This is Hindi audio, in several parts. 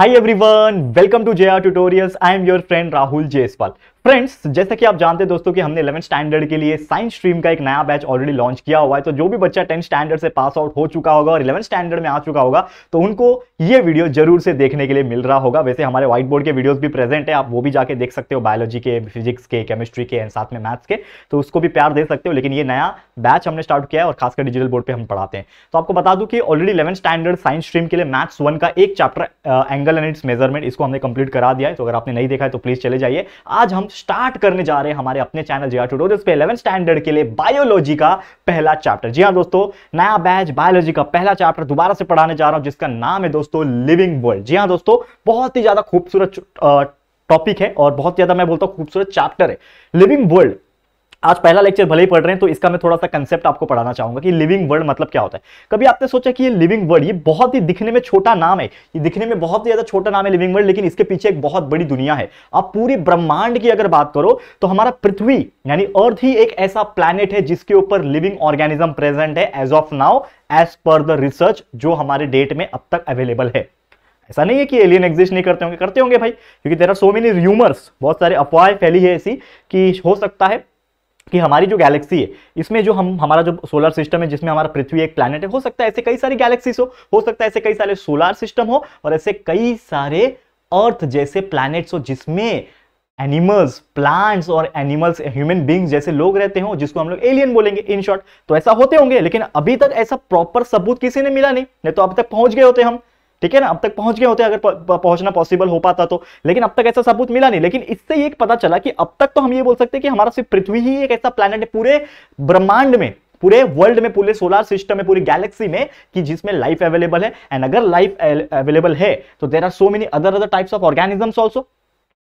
Hi everyone, welcome to JR Tutorials. I am your friend Rahul Jaiswal. Friends जैसा कि आप जानते हैं दोस्तों कि हमने इलेवन स्टैंडर्ड के लिए साइंस स्ट्रीम का एक नया बैच ऑलरेडी लॉन्च किया हुआ है तो जो भी बच्चा टेंथ स्टैंडर्ड से पास आउट हो चुका होगा और इलेवन स्टैंडर्ड में आ चुका होगा तो उनको ये वीडियो जरूर से देखने के लिए मिल रहा होगा वैसे हमारे व्हाइट बोर्ड के वीडियोज भी प्रेजेंट है आप वो भी जाके देख सकते हो बायोलॉजी के फिजिक्स के केमिस्ट्री के एंड साथ में मैथ्स के तो उसको भी प्यार दे सकते हो लेकिन ये नया बैच हमने स्टार्ट किया है और खासकर डिजिटल बोर्ड पर हम पढ़ाते हैं तो आपको बता दूं कि already eleven standard science stream के लिए मैथ्स वन का एक chapter angle and its measurement इसको हमने कंप्लीट करा दिया है तो अगर आपने नहीं देखा है तो प्लीज चले जाइए आज हम स्टार्ट करने जा रहे हैं हमारे अपने चैनल जिया ट्यूटोरियल्स पे इलेवन स्टैंडर्ड के लिए बायोलॉजी का पहला चैप्टर जी हाँ दोस्तों नया बैच बायोलॉजी का पहला चैप्टर दोबारा से पढ़ाने जा रहा हूं जिसका नाम है दोस्तों लिविंग वर्ल्ड जी हाँ दोस्तों बहुत ही ज्यादा खूबसूरत टॉपिक है और बहुत ज्यादा मैं बोलता हूँ खूबसूरत चैप्टर है लिविंग वर्ल्ड आज पहला लेक्चर भले ही पढ़ रहे हैं तो इसका मैं थोड़ा सा कंसेप्ट आपको पढ़ाना चाहूंगा कि लिविंग वर्ड मतलब क्या होता है कभी आपने सोचा कि ये लिविंग वर्ड ये बहुत ही दिखने में छोटा नाम है ये दिखने में बहुत ही ज्यादा छोटा नाम है लिविंग वर्ड लेकिन इसके पीछे एक बहुत बड़ी दुनिया है आप पूरे ब्रह्मांड की अगर बात करो तो हमारा पृथ्वी यानी अर्थ ही एक ऐसा प्लानट है जिसके ऊपर लिविंग ऑर्गेनिज्म प्रेजेंट है as of now as per the research जो हमारे डेट में अब तक अवेलेबल है ऐसा नहीं है कि एलियन एग्जिस्ट नहीं करते होंगे करते होंगे भाई क्योंकि there are so many rumours बहुत सारे अफवाह फैली है ऐसी कि हो सकता है कि हमारी जो गैलेक्सी है इसमें जो हम हमारा जो सोलर सिस्टम है जिसमें हमारा पृथ्वी एक प्लानट है हो सकता है ऐसे कई सारी गैलेक्सीज हो हो सकता है ऐसे कई सारे सोलर सिस्टम हो और ऐसे कई सारे अर्थ जैसे प्लैनेट्स हो जिसमें एनिमल्स प्लांट्स और एनिमल्स ह्यूमन बींग्स जैसे लोग रहते हो जिसको हम लोग एलियन बोलेंगे इन शॉर्ट तो ऐसा होते होंगे लेकिन अभी तक ऐसा प्रॉपर सबूत किसी ने मिला नहीं नहीं तो अब तक पहुंच गए होते हम ठीक है ना अब तक पहुंच गए होते अगर पहुंचना पॉसिबल हो पाता तो लेकिन अब तक ऐसा सबूत मिला नहीं लेकिन इससे ये पता चला कि अब तक तो हम ये बोल सकते हैं कि हमारा सिर्फ पृथ्वी ही एक ऐसा प्लैनेट है पूरे ब्रह्मांड में पूरे वर्ल्ड में पूरे सोलर सिस्टम में पूरी गैलेक्सी में कि जिसमें लाइफ अवेलेबल है एंड अगर लाइफ अवेलेबल है तो there are so many other other types of organisms also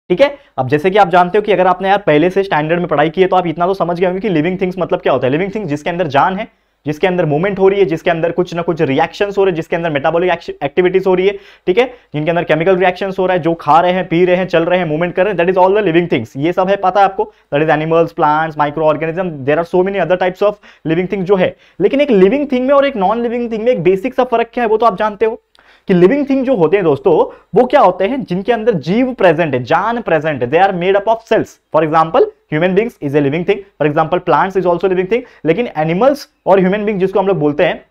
ठीक है अब जैसे कि आप जानते हो कि अगर आपने यार पहले से स्टैंडर्ड में पढ़ाई की है तो आप इतना तो समझ गए होंगे कि लिविंग थिंग्स मतलब क्या होता है लिविंग थिंग्स जिसके अंदर जान है जिसके अंदर मूवमेंट हो रही है जिसके अंदर कुछ ना कुछ रिएक्शन हो रहे हैं जिसके अंदर मेटाबॉलिक एक्टिविटीज हो रही है ठीक है जिनके अंदर केमिकल रिएक्शन हो रहा है जो खा रहे हैं पी रहे हैं चल रहे हैं मूवमेंट कर रहे हैं that is all the living things ये सब है पता है आपको that is animals plants micro organism there are so many other types of living thing जो है लेकिन एक लिविंग थिंग में और एक नॉन लिविंग थिंग में एक बेसिक सा फर्क क्या है वो तो आप जानते हो कि लिविंग थिंग जो होते हैं दोस्तों वो क्या होते हैं जिनके अंदर जीव प्रेजेंट है जान प्रेजेंट है they are made up of cells for example human beings is a living thing for example plants is also living thing लेकिन एनिमल्स और ह्यूमन बींग जिसको हम लोग बोलते हैं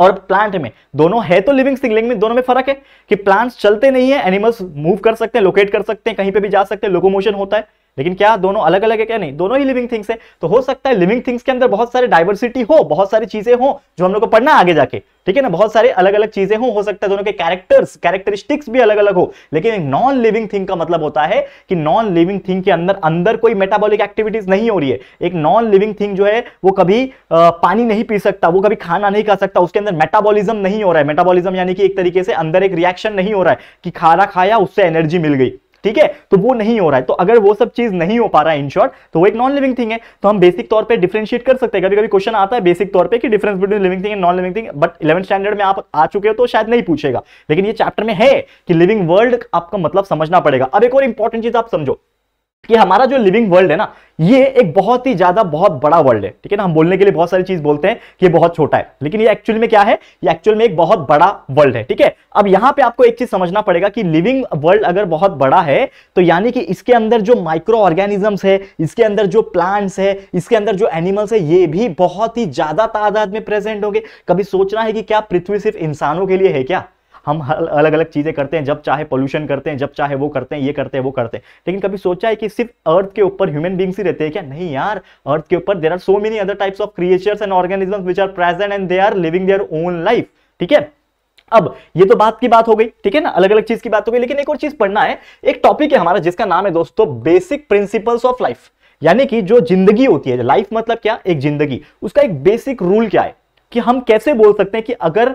और प्लांट में दोनों है तो लिविंग थिंग लेकिन दोनों में फर्क है कि प्लांट्स चलते नहीं है एनिमल्स मूव कर सकते हैं लोकेट कर सकते हैं कहीं पे भी जा सकते हैं लोकोमोशन होता है लेकिन क्या दोनों अलग अलग है क्या नहीं दोनों ही लिविंग थिंग्स है तो हो सकता है लिविंग थिंग्स के अंदर बहुत सारे डायवर्सिटी हो बहुत सारी चीजें हो जो हम लोग को पढ़ना आगे जाके ठीक है ना बहुत सारे अलग अलग चीजें हो हो सकता है दोनों के कैरेक्टर्स कैरेक्टरिस्टिक्स भी अलग अलग हो लेकिन एक नॉन लिविंग थिंग का मतलब होता है कि नॉन लिविंग थिंग के अंदर अंदर कोई मेटाबॉलिक एक्टिविटीज नहीं हो रही है एक नॉन लिविंग थिंग जो है वो कभी पानी नहीं पी सकता वो कभी खाना नहीं खा सकता उसके अंदर मेटाबॉलिज्म नहीं हो रहा है मेटाबॉलिज्म यानी कि एक तरीके से अंदर एक रिएक्शन नहीं हो रहा है कि खाना खाया उससे एनर्जी मिल गई ठीक है तो वो नहीं हो रहा है तो अगर वो सब चीज नहीं हो पा रहा है इन शॉर्ट तो वो एक नॉन लिविंग थिंग है तो हम बेसिक तौर पर डिफ्रेंशिएट कर सकते हैं कभी कभी क्वेश्चन आता है बेसिक तौर पर difference between living thing and non living thing but eleven standard में आप आ चुके हो तो शायद नहीं पूछेगा लेकिन ये चैप्टर में है कि लिविंग वर्ल्ड आपका मतलब समझना पड़ेगा अब एक और इंपॉर्टेंट चीज आप समझो कि हमारा जो लिविंग वर्ल्ड है ना ये एक बहुत ही ज्यादा बहुत बड़ा वर्ल्ड है ठीक है ना हम बोलने के लिए बहुत सारी चीज बोलते हैं कि ये बहुत छोटा है लेकिन ये एक्चुअल में क्या है ये एक्चुअल में एक बहुत बड़ा वर्ल्ड है ठीक है अब यहां पे आपको एक चीज समझना पड़ेगा कि लिविंग वर्ल्ड अगर बहुत बड़ा है तो यानी कि इसके अंदर जो माइक्रो ऑर्गेनिजम्स है इसके अंदर जो प्लांट्स है इसके अंदर जो एनिमल्स है ये भी बहुत ही ज्यादा तादाद में प्रेजेंट होंगे कभी सोचना है कि क्या पृथ्वी सिर्फ इंसानों के लिए है क्या हम अलग अलग चीज़ें करते हैं जब चाहे पोल्यूशन करते हैं जब चाहे वो करते हैं ये करते हैं वो करते हैं लेकिन कभी सोचा है कि सिर्फ अर्थ के ऊपर ह्यूमन बींग्स ही रहते हैं क्या नहीं यार अर्थ के ऊपर there are so many other types of creatures and organism which are present and they are living their own life ठीक है अब ये तो बात की बात हो गई ठीक है ना अलग अलग चीज की बात हो गई लेकिन एक और चीज पढ़ना है एक टॉपिक है हमारा जिसका नाम है दोस्तों बेसिक प्रिंसिपल्स ऑफ लाइफ यानी कि जो जिंदगी होती है लाइफ मतलब क्या एक जिंदगी उसका एक बेसिक रूल क्या है कि हम कैसे बोल सकते हैं कि अगर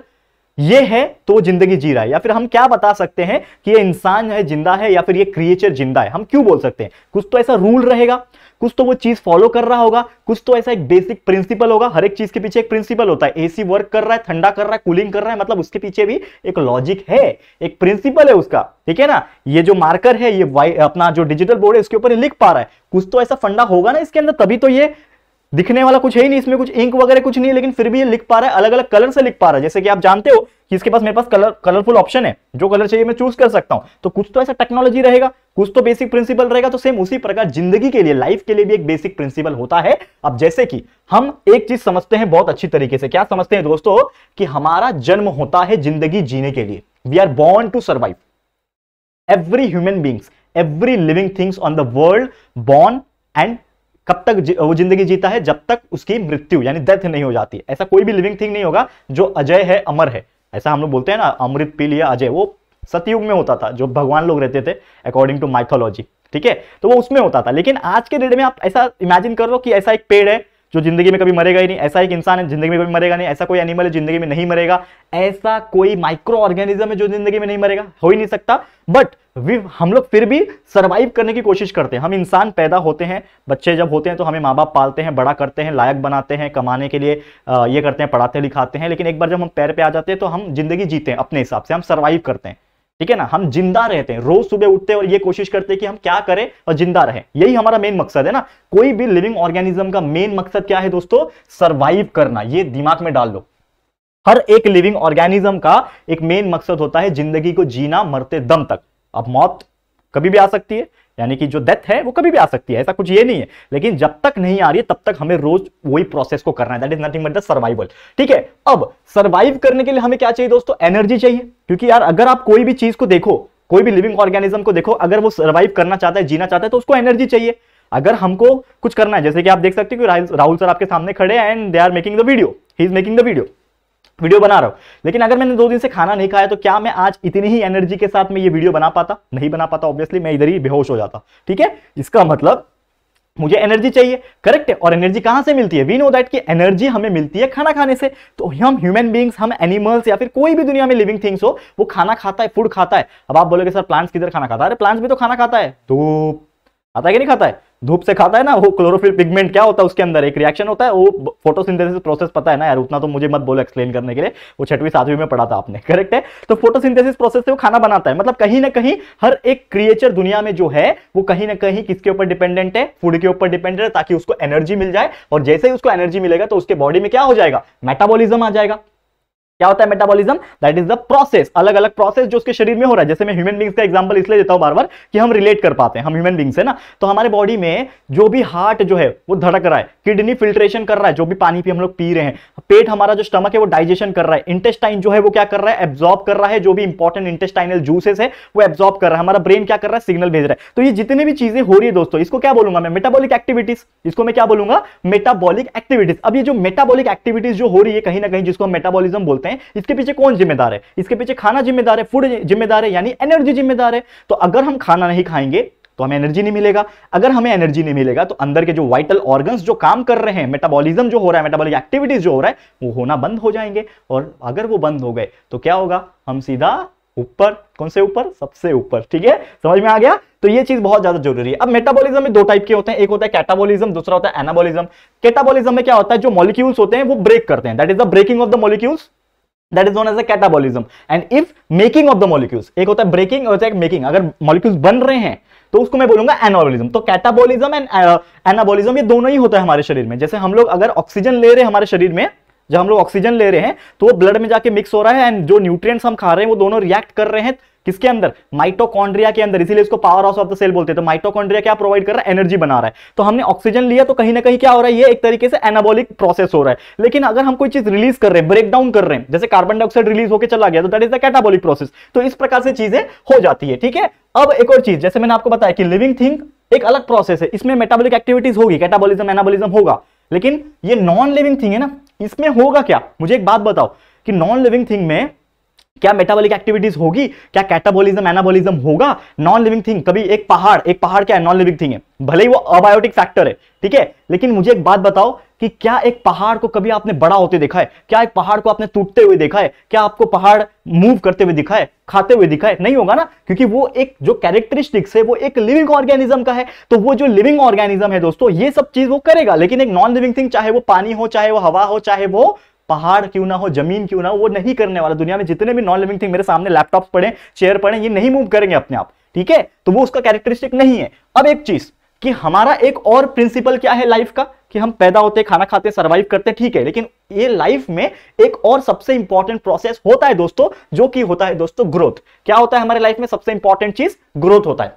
ये है तो जिंदगी जी रहा है या फिर हम क्या बता सकते हैं कि ये इंसान है जिंदा है या फिर ये क्रिएचर जिंदा है हम क्यों बोल सकते हैं कुछ तो ऐसा रूल रहेगा कुछ तो वो चीज फॉलो कर रहा होगा कुछ तो ऐसा एक बेसिक प्रिंसिपल होगा हर एक चीज के पीछे एक प्रिंसिपल होता है एसी वर्क कर रहा है ठंडा कर रहा है कूलिंग कर रहा है मतलब उसके पीछे भी एक लॉजिक है एक प्रिंसिपल है उसका ठीक है ना ये जो मार्कर है ये अपना जो डिजिटल बोर्ड है उसके ऊपर लिख पा रहा है कुछ तो ऐसा फंडा होगा ना इसके अंदर तभी तो ये दिखने वाला कुछ है ही नहीं इसमें कुछ इंक वगैरह कुछ नहीं है लेकिन फिर भी ये लिख पा रहा है अलग अलग कलर से लिख पा रहा है जैसे कि आप जानते हो कि इसके पास मेरे पास कलर कलरफुल ऑप्शन है जो कलर चाहिए मैं चूज कर सकता हूं तो कुछ तो ऐसा टेक्नोलॉजी रहेगा कुछ तो बेसिक प्रिंसिपल रहेगा तो सेम उसी प्रकार जिंदगी के लिए लाइफ के लिए भी एक बेसिक प्रिंसिपल होता है अब जैसे कि हम एक चीज समझते हैं बहुत अच्छी तरीके से क्या समझते हैं दोस्तों कि हमारा जन्म होता है जिंदगी जीने के लिए we are born to survive every human beings every living things on the world born and कब तक वो जिंदगी जीता है जब तक उसकी मृत्यु यानी डेथ नहीं हो जाती ऐसा कोई भी लिविंग थिंग नहीं होगा जो अजय है अमर है ऐसा हम लोग बोलते हैं ना अमृत पी लिया अजय वो सतयुग में होता था जो भगवान लोग रहते थे अकॉर्डिंग टू माइथोलॉजी ठीक है तो वो उसमें होता था लेकिन आज के डेट में आप ऐसा इमेजिन कर लो कि ऐसा एक पेड़ है जो जिंदगी में कभी मरेगा ही नहीं ऐसा एक इंसान है जिंदगी में कभी मरेगा नहीं ऐसा कोई एनिमल है जिंदगी में नहीं मरेगा ऐसा कोई माइक्रो ऑर्गेनिज्म है जो जिंदगी में नहीं मरेगा हो ही नहीं सकता बट हम लोग फिर भी सर्वाइव करने की कोशिश करते हैं हम इंसान पैदा होते हैं बच्चे जब होते हैं तो हमें माँ बाप पालते हैं बड़ा करते हैं लायक बनाते हैं कमाने के लिए ये करते हैं पढ़ाते लिखाते हैं लेकिन एक बार जब हम पैर पर आ जाते हैं तो हम जिंदगी जीते हैं अपने हिसाब से हम सर्वाइव करते हैं ठीक है ना हम जिंदा रहते हैं रोज सुबह उठते हैं और ये कोशिश करते हैं कि हम क्या करें और जिंदा रहें यही हमारा मेन मकसद है ना कोई भी लिविंग ऑर्गेनिज्म का मेन मकसद क्या है दोस्तों सर्वाइव करना ये दिमाग में डाल दो हर एक लिविंग ऑर्गेनिज्म का एक मेन मकसद होता है जिंदगी को जीना मरते दम तक अब मौत कभी भी आ सकती है यानी कि जो डेथ है वो कभी भी आ सकती है ऐसा कुछ ये नहीं है लेकिन जब तक नहीं आ रही है तब तक हमें रोज वही प्रोसेस को करना है that is nothing but the survival ठीक है अब सर्वाइव करने के लिए हमें क्या चाहिए दोस्तों एनर्जी चाहिए क्योंकि यार अगर आप कोई भी चीज को देखो कोई भी लिविंग ऑर्गेनिज्म को देखो अगर वो सर्वाइव करना चाहता है जीना चाहता है तो उसको एनर्जी चाहिए अगर हमको कुछ करना है जैसे कि आप देख सकते हो कि राहुल सर आपके सामने खड़े हैं and they are making the video he is making the video video बना रहा हूँ लेकिन अगर मैंने दो दिन से खाना नहीं खाया तो क्या मैं आज इतनी ही एनर्जी के साथ में ये वीडियो बना पाता नहीं बना पाता ऑब्वियसली मैं इधर ही बेहोश हो जाता ठीक है इसका मतलब मुझे एनर्जी चाहिए करेक्ट है और एनर्जी कहां से मिलती है वी नो दैट कि एनर्जी हमें मिलती है खाना खाने से तो हम ह्यूमन बींग्स हम एनिमल्स या फिर कोई भी दुनिया में लिविंग थिंग्स हो वो खाना खाता है फूड खाता है अब आप बोलोगे सर प्लांट्स किधर खाना खाता है अरे प्लांट्स भी तो खाना खाता है तो खाता है कि नहीं खाता है धूप से खाता है ना वो क्लोरोफिल पिगमेंट क्या होता है उसके अंदर एक रिएक्शन होता है वो फोटोसिंथेसिस प्रोसेस पता है ना यार उतना तो मुझे मत बोलो एक्सप्लेन करने के लिए वो छठवीं सातवीं में पढ़ा था आपने करेक्ट है तो फोटोसिंथेसिस प्रोसेस से वो खाना बनाता है मतलब कहीं ना कहीं हर एक क्रिएचर दुनिया में जो है वो कहीं ना कहीं किसके ऊपर डिपेंडेंट है फूड के ऊपर डिपेंडेंट है ताकि उसको एनर्जी मिल जाए और जैसे ही उसको एनर्जी मिलेगा तो उसके बॉडी में क्या हो जाएगा मेटाबोलिज्म आ जाएगा क्या होता है metabolism that is the process अलग अलग प्रोसेस जो उसके शरीर में हो रहा है जैसे मैं ह्यूमन बींग्स का एग्जांपल इसलिए देता हूं बार बार कि हम रिलेट कर पाते हैं हम ह्यूमन बींग्स है ना तो हमारे बॉडी में जो भी हार्ट जो है वो धड़क रहा है किडनी फिल्ट्रेशन कर रहा है जो भी पानी भी हम लोग पी रहे हैं पेट हमारा जो स्टमक है वो डाइजेशन कर रहा है इंटेस्टाइन जो है वो क्या कर रहा है एब्जॉर्ब कर रहा है जो भी इंपॉर्टेंट इंटेस्टाइनल जूसेस है वो एब्जॉर्ब कर रहा है हमारा ब्रेन क्या कर रहा है सिग्नल भेज रहा है तो ये जितने भी चीजें हो रही है दोस्तों इसको क्या बोलूंगा मैं मेटाबॉलिक एक्टिविटीज इसको मैं क्या बोलूंगा मेटाबॉलिक एक्टिविटीज अब ये जो मेटाबोलिक एक्टिविटीज जो हो रही है कहीं ना कहीं जिसको हम मेटाबॉलिज्म बोलते हैं सकते हैं इसके पीछे कौन जिम्मेदार है इसके पीछे खाना जिम्मेदार है फूड जिम्मेदार है यानी एनर्जी जिम्मेदार है तो अगर हम खाना नहीं खाएंगे तो हमें एनर्जी नहीं मिलेगा अगर हमें एनर्जी नहीं मिलेगा तो अंदर के जो वाइटल ऑर्गन्स जो काम कर रहे हैं मेटाबॉलिज्म जो हो रहा है मेटाबॉलिक एक्टिविटीज जो हो रहा है वो होना बंद हो जाएंगे और अगर वो बंद हो गए तो क्या होगा हम सीधा ऊपर कौन से ऊपर सबसे ऊपर ठीक है समझ में आ गया तो ये चीज बहुत ज्यादा जरूरी है अब मेटाबॉलिज्म में दो टाइप के होते हैं एक होता है कैटाबॉलिज्म दूसरा होता है एनाबॉलिज्म कैटाबॉलिज्म में क्या होता है जो मॉलिक्यूल्स होते हैं वो ब्रेक करते हैं that is the breaking of the molecules that is known as a catabolism and if making of the molecules एक होता है ब्रेकिंग और होता है मेकिंग अगर मॉलिक्यूल्स बन रहे हैं तो उसको मैं बोलूंगा एनाबॉलिज्म तो कैटाबॉलिज्म एंड एनाबॉलिज्म ये दोनों ही होता है हमारे शरीर में जैसे हम लोग अगर ऑक्सीजन ले रहे हैं हमारे शरीर में जब हम लोग ऑक्सीजन ले रहे हैं तो वो ब्लड में जाके मिक्स हो रहा है एंड जो न्यूट्रिएंट्स हम खा रहे हैं वो दोनों रिएक्ट कर रहे हैं किसके अंदर माइटोकॉन्ड्रिया के अंदर इसीलिए इसको power house of the cell बोलते हैं तो माइटोकॉन्ड्रिया क्या प्रोवाइड कर रहा है एनर्जी बना रहा है तो हमने ऑक्सीजन लिया तो कहीं ना कहीं क्या हो रहा है ये एक तरीके से एनाबोलिक प्रोसेस हो रहा है लेकिन अगर हम कोई चीज रिलीज कर रहे हैं ब्रेक डाउन कर रहे हैं जैसे कार्बन डाइऑक्साइड रिलीज होकर चला गया तो that is the catabolic process तो इस प्रकार से चीजें हो जाती है ठीक है अब एक और चीज जैसे मैंने आपको बताया कि लिविंग थिंग एक अलग प्रोसेस है इसमें मेटाबॉलिक एक्टिविटीज होगी कैटाबॉलिज्म एनाबॉलिज्म होगा लेकिन ये नॉन लिविंग थिंग है ना इसमें होगा क्या मुझे एक बात बताओ कि नॉन लिविंग थिंग में क्या मेटाबॉलिक एक्टिविटीज होगी क्या कैटाबॉलिज्म एनाबॉलिज्म होगा नॉन लिविंग थिंग कभी एक पहाड़ एक पहाड़ क्या है नॉन लिविंग थिंग है भले ही वो अबायोटिक फैक्टर है ठीक है लेकिन मुझे एक बात बताओ कि क्या एक पहाड़ को कभी आपने बड़ा होते देखा है क्या एक पहाड़ को आपने टूटते हुए देखा है क्या आपको पहाड़ मूव करते हुए दिखा है खाते हुए दिखा है नहीं होगा ना क्योंकि वो एक जो कैरेक्टरिस्टिक्स है वो एक लिविंग ऑर्गेनिज्म का है तो वो जो लिविंग ऑर्गेनिज्म है दोस्तों ये सब चीज वो करेगा लेकिन एक नॉन लिविंग थिंग चाहे वो पानी हो चाहे वो हवा हो चाहे वो पहाड़ क्यों ना हो जमीन क्यों ना हो वो नहीं करने वाला दुनिया में जितने भी नॉन लिविंग थिंग मेरे सामने लैपटॉप पड़े चेयर पड़े ये नहीं मूव करेंगे अपने आप ठीक है तो वो उसका कैरेक्टरिस्टिक नहीं है अब एक चीज कि हमारा एक और प्रिंसिपल क्या है लाइफ का कि हम पैदा होते खाना खाते सर्वाइव करते ठीक है लेकिन ये लाइफ में एक और सबसे इंपॉर्टेंट प्रोसेस होता है दोस्तों जो कि होता है दोस्तों ग्रोथ क्या होता है हमारे लाइफ में सबसे इंपॉर्टेंट चीज ग्रोथ होता है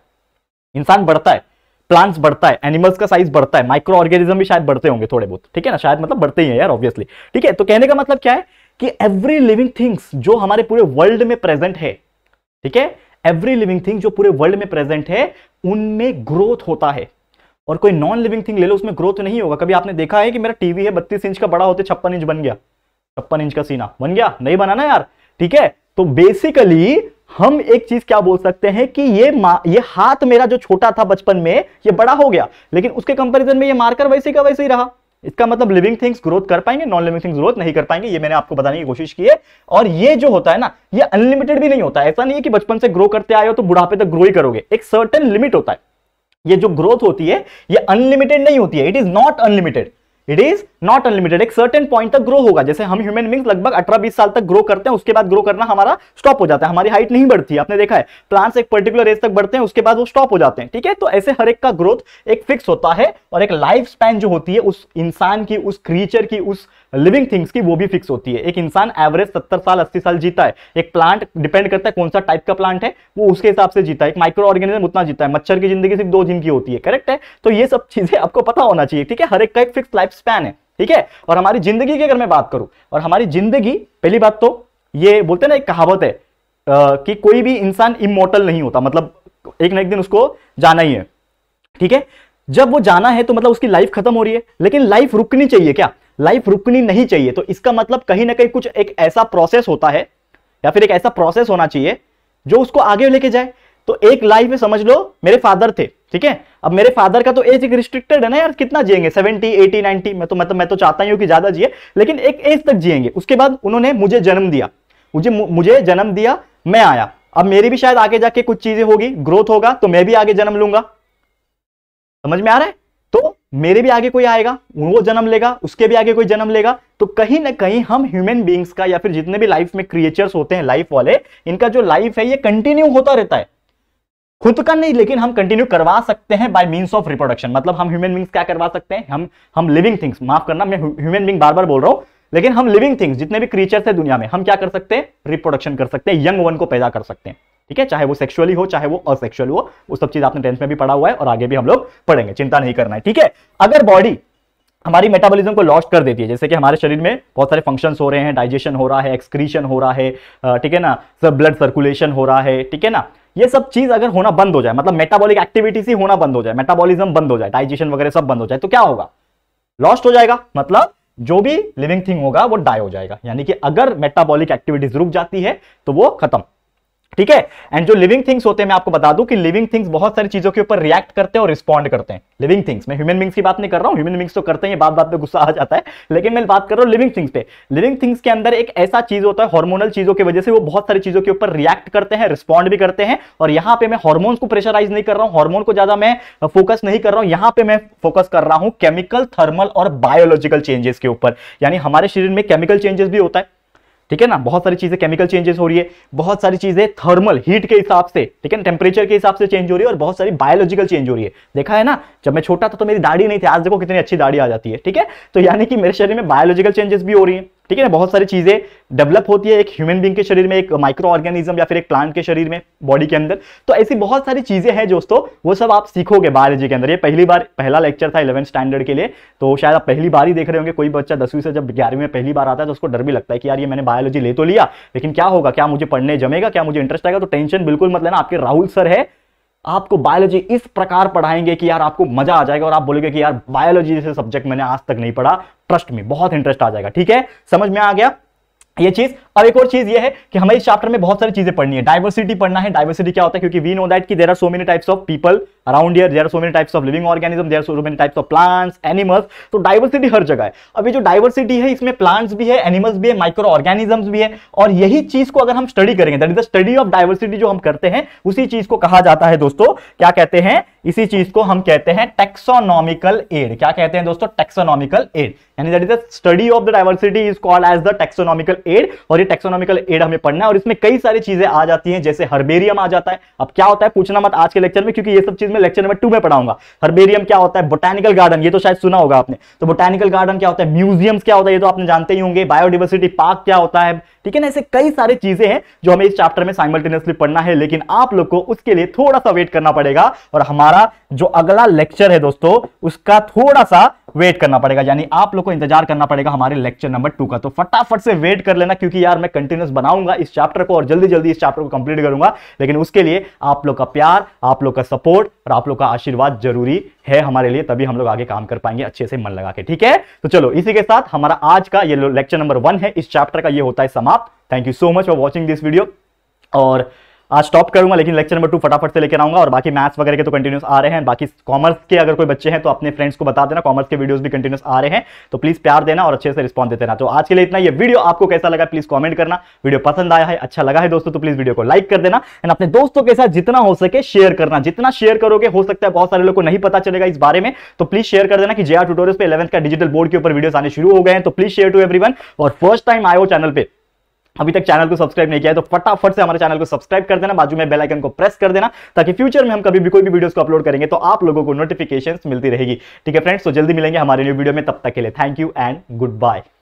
इंसान बढ़ता है प्लांट्स बढ़ता है एनिमल्स का साइज बढ़ता है माइक्रो ऑर्गेनिज्म भी शायद बढ़ते होंगे थोड़े बहुत ठीक है ना शायद मतलब बढ़ते ही है यार ऑब्वियसली ठीक है तो कहने का मतलब क्या है कि एवरी लिविंग थिंग्स जो हमारे पूरे वर्ल्ड में प्रेजेंट है ठीक है एवरी लिविंग थिंग जो पूरे वर्ल्ड में प्रेजेंट है उनमें ग्रोथ होता है और कोई नॉन लिविंग थिंग ले लो उसमें ग्रोथ नहीं होगा कभी आपने देखा है कि मेरा टीवी है बत्तीस इंच का बड़ा होते छप्पन इंच बन गया छप्पन इंच का सीना बन गया नहीं बनाना यार ठीक है तो बेसिकली हम एक चीज क्या बोल सकते हैं कि ये ये हाथ मेरा जो छोटा था बचपन में ये बड़ा हो गया लेकिन उसके कंपैरिजन में ये मार्कर वैसे का वैसे ही रहा इसका मतलब लिविंग थिंग्स ग्रोथ कर पाएंगे नॉन लिविंग थिंग्स ग्रोथ नहीं कर पाएंगे ये मैंने आपको बताने की कोशिश की है और ये जो होता है ना ये अनलिमिटेड भी नहीं होता ऐसा नहीं है कि बचपन से ग्रो करते आए हो तो बुढ़ापे तक ग्रो ही करोगे एक सर्टन लिमिट होता है ये जो ग्रोथ होती है ये अनलिमिटेड नहीं होती है it is not unlimited it is not unlimited एक सर्टेन पॉइंट तक ग्रो होगा जैसे हम ह्यूमन बींग्स लगभग अठारह बीस साल तक ग्रो करते हैं उसके बाद ग्रो करना हमारा स्टॉप हो जाता है हमारी हाइट नहीं बढ़ती आपने देखा है प्लांट्स एक पर्टिकुलर एज तक बढ़ते हैं उसके बाद वो स्टॉप हो जाते हैं ठीक है तो ऐसे हर एक का ग्रोथ एक फिक्स होता है और एक लाइफ स्पैन जो होती है उस इंसान की उस क्रिएचर की उस लिविंग थिंग्स की वो भी फिक्स होती है एक इंसान एवरेज सत्तर साल अस्सी साल जीता है एक प्लांट डिपेंड करता है कौन सा टाइप का प्लांट है वो उसके हिसाब से जीता है एक माइक्रो ऑर्गेनिज्म उतना जीता है मच्छर की जिंदगी सिर्फ दो दिन की होती है करेक्ट है तो ये सब चीजें आपको पता होना चाहिए ठीक है हर एक का एक फिक्स लाइफ स्पैन है ठीक है और हमारी जिंदगी की अगर मैं बात करूं और हमारी जिंदगी पहली बात तो ये बोलते ना एक कहावत है आ, कि कोई भी इंसान इमोटल नहीं होता मतलब एक ना एक दिन उसको जाना ही है ठीक है जब वो जाना है तो मतलब उसकी लाइफ खत्म हो रही है लेकिन लाइफ रुकनी चाहिए क्या लाइफ रुकनी नहीं चाहिए तो इसका मतलब कहीं ना कहीं कुछ एक ऐसा प्रोसेस होता है या फिर एक ऐसा प्रोसेस होना चाहिए जो उसको आगे लेके जाए तो एक लाइफ में समझ लो मेरे फादर थे ठीक है अब मेरे फादर का तो एज एक रिस्ट्रिक्टेड है ना यार कितना जिएंगे 70, 80, 90 मैं तो मतलब मैं तो चाहता ही हूं कि ज्यादा जिए लेकिन एक एज तक जिएंगे उसके बाद उन्होंने मुझे जन्म दिया मुझे मुझे जन्म दिया मैं आया अब मेरी भी शायद आगे जाके कुछ चीजें होगी ग्रोथ होगा तो मैं भी आगे जन्म लूंगा समझ में आ रहा है तो मेरे भी आगे कोई आएगा वो जन्म लेगा उसके भी आगे कोई जन्म लेगा तो कहीं ना कहीं हम ह्यूमन बींग्स का या फिर जितने भी लाइफ में क्रिएचर्स होते हैं लाइफ वाले इनका जो लाइफ है ये कंटिन्यू होता रहता है खुद का नहीं लेकिन हम कंटिन्यू करवा सकते हैं बाय मीन ऑफ रिप्रोडक्शन मतलब हम ह्यूमन बींग्स क्या करवा सकते हैं हम हम लिविंग थिंग्स माफ करना मैं ह्यूमन बींग बार बार बोल रहा हूं लेकिन हम लिविंग थिंग्स जितने भी क्रीचर्स है दुनिया में हम क्या कर सकते हैं रिप्रोडक्शन कर सकते हैं यंग वन को पैदा कर सकते हैं ठीक है चाहे वो सेक्सुअली हो चाहे वो असेक्सुअल हो वो सब चीज आपने टेंथ में भी पढ़ा हुआ है और आगे भी हम लोग पढ़ेंगे चिंता नहीं करना है ठीक है अगर बॉडी हमारी मेटाबॉलिज्म को लॉस्ट कर देती है जैसे कि हमारे शरीर में बहुत सारे फंक्शंस हो रहे हैं डाइजेशन हो रहा है एक्सक्रीशन हो रहा है ठीक है ना सब ब्लड सर्कुलेशन हो रहा है ठीक है ना ये सब चीज अगर होना बंद हो जाए मतलब मेटाबॉलिक एक्टिविटीज ही होना बंद हो जाए मेटाबॉलिज्म बंद हो जाए डाइजेशन वगैरह सब बंद हो जाए तो क्या होगा लॉस्ट हो जाएगा मतलब जो भी लिविंग थिंग होगा वो डाई हो जाएगा यानी कि अगर मेटाबॉलिक एक्टिविटीज रुक जाती है तो वो खत्म ठीक है एंड जो लिविंग थिंग्स होते हैं मैं आपको बता दूं कि लिविंग थिंग्स बहुत सारी चीजों के ऊपर रिएक्ट करते हैं और रिस्पॉन्ड करते हैं लिविंग थिंग्स मैं ह्यूमन बींग्स की बात नहीं कर रहा हूं ह्यूमन बींग्स तो करते हैं बात बात में गुस्सा आ जाता है लेकिन मैं बात कर रहा हूं लिविंग थिंग्स पे लिविंग थिंग्स के अंदर एक ऐसा चीज होता है हॉर्मोनल चीजों की वजह से वो बहुत सारी चीजों के ऊपर रिएक्ट करते हैं रिस्पॉन्ड भी करते हैं और यहां पर मैं हॉर्मोन्स को प्रेशराइज नहीं कर रहा हूँ हॉर्मोन को ज्यादा मैं फोकस नहीं कर रहा हूँ यहाँ पर मैं फोकस कर रहा हूँ केमिकल थर्मल और बायोलॉजिकल चेंजेस के ऊपर यानी हमारे शरीर में केमिकल चेंजेस भी होता है ठीक है ना बहुत सारी चीज़ें केमिकल चेंजेस हो रही है बहुत सारी चीज़ें थर्मल हीट के हिसाब से ठीक है ना टेम्परेचर के हिसाब से चेंज हो रही है और बहुत सारी बायोलॉजिकल चेंज हो रही है देखा है ना जब मैं छोटा था तो मेरी दाढ़ी नहीं थी आज देखो कितनी अच्छी दाढ़ी आ जाती है ठीक है तो यानी कि मेरे शरीर में बायोलॉजिकल चेंजेस भी हो रही है ठीक है ना बहुत सारी चीज़ें डेवलप होती है एक ह्यूमन बींग के शरीर में एक माइक्रो ऑर्गेनिज्म या फिर एक प्लांट के शरीर में बॉडी के अंदर तो ऐसी बहुत सारी चीज़ें हैं दोस्तों वो सब आप सीखोगे बायोलॉजी के अंदर ये पहली बार पहला लेक्चर था इलेवन स्टैंडर्ड के लिए तो शायद आप पहली बार ही देख रहे होंगे कोई बच्चा दसवीं से जब ग्यारहवीं में पहली बार आता है तो उसको डर भी लगता है कि यार ये मैंने बायोलॉजी ले तो लिया लेकिन क्या होगा क्या मुझे पढ़ने जमेगा क्या मुझे इंटरेस्ट आएगा तो टेंशन बिल्कुल मतलब ना आपके राहुल सर है आपको बायोलॉजी इस प्रकार पढ़ाएंगे कि यार आपको मजा आ जाएगा और आप बोलोगे कि यार बायोलॉजी जैसे सब्जेक्ट मैंने आज तक नहीं पढ़ा ट्रस्ट में बहुत इंटरेस्ट आ जाएगा ठीक है समझ में आ गया ये चीज अब एक और चीज ये है कि हमें इस चैप्टर में बहुत सारी चीजें पढ़नी है डायवर्सिटी पढ़ना है डायवर्सिटी क्या होता है क्योंकि वी नो दैट कि there are so many types of people around here there so many types of living organism there so many types of plants animals तो डाइवर्सिटी हर जगह है अभी जो डाइवर्सिटी है इसमें प्लांट्स भी है एनिमल्स भी है माइक्रो ऑर्गेनिजम्स भी है और यही चीज को अगर हम स्टडी करेंगे that is the study of diversity जो हम करते हैं उसी चीज को कहा जाता है दोस्तों क्या कहते हैं इसी चीज को हम कहते हैं टेक्सोनॉमिकल एड क्या कहते हैं दोस्तों टेक्सोनॉमिकल एड यानी that is the study of the diversity is called as the taxonomical aid और ये टेक्सोनॉमिकल एड हमें पढ़ना है और इसमें कई सारी चीजें आ जाती हैं जैसे हर्बेरियम आ जाता है अब क्या होता है पूछना मत आज के लेक्चर में क्योंकि ये सब चीज सीरीज में लेक्चर नंबर टू में पढ़ाऊंगा हर्बेरियम क्या होता है बोटानिकल गार्डन ये तो शायद सुना होगा आपने तो बोटानिकल गार्डन क्या होता है म्यूजियम क्या होता है ये तो आपने जानते ही होंगे बायोडिवर्सिटी पार्क क्या होता है ठीक है ना ऐसे कई सारी चीजें हैं जो हमें इस चैप्टर में साइमल्टेनियसली पढ़ना है लेकिन आप लोग को उसके लिए थोड़ा सा वेट करना पड़ेगा और हमारा जो अगला लेक्चर है दोस्तों उसका थोड़ा सा वेट करना पड़ेगा यानी आप लोग को इंतजार करना पड़ेगा हमारे लेक्चर नंबर टू का तो फटाफट से वेट कर लेना क्योंकि यार मैं कंटिन्यूस बनाऊंगा इस चैप्टर को और जल्दी जल्दी इस चैप्टर को कंप्लीट करूंगा लेकिन उसके लिए आप लोग का प्यार आप लोग का सपोर्ट और आप लोग का आशीर्वाद जरूरी है हमारे लिए तभी हम लोग आगे काम कर पाएंगे अच्छे से मन लगा के ठीक है तो चलो इसी के साथ हमारा आज का ये लेक्चर नंबर वन है इस चैप्टर का ये होता है समाप्त thank you so much for watching this video और आज स्टॉप करूंगा लेकिन लेक्चर नंबर टू फटाफट से लेकर आऊंगा और बाकी मैथ्स वगैरह के तो कंटिन्यूस आ रहे हैं बाकी कॉमर्स के अगर कोई बच्चे हैं तो अपने फ्रेंड्स को बता देना कॉमर्स के वीडियोस भी कंटिन्यूस आ रहे हैं तो प्लीज प्यार देना और अच्छे से रिस्पॉन्स देते रहना तो आज के लिए इतना ये वीडियो आपको कैसा लगा प्लीज कॉमेंट करना वीडियो पसंद आया है अच्छा लगा है दोस्तों तो प्लीज वीडियो को लाइक कर देना एंड अपने दोस्तों के साथ जितना हो सके शेयर करना जितना शेयर करोगे हो सकता है बहुत सारे लोग को नहीं पता चलेगा इस बारे में तो प्लीज शेयर कर देना कि जे आर ट्यूटोरियल पे इलेवंथ का डिजिटल बोर्ड के ऊपर वीडियो आने शुरू हो गए हैं तो प्लीज शेयर टू एवरी और फर्स्ट टाइम आयो चैनल पर अभी तक चैनल को सब्सक्राइब नहीं किया है तो फटाफट से हमारे चैनल को सब्सक्राइब कर देना बाजू में बेल आइकन को प्रेस कर देना ताकि फ्यूचर में हम कभी भी कोई भी वीडियोस को अपलोड करेंगे तो आप लोगों को नोटिफिकेशन मिलती रहेगी ठीक है फ्रेंड्स तो जल्दी मिलेंगे हमारे न्यू वीडियो में तब तक के लिए thank you and good bye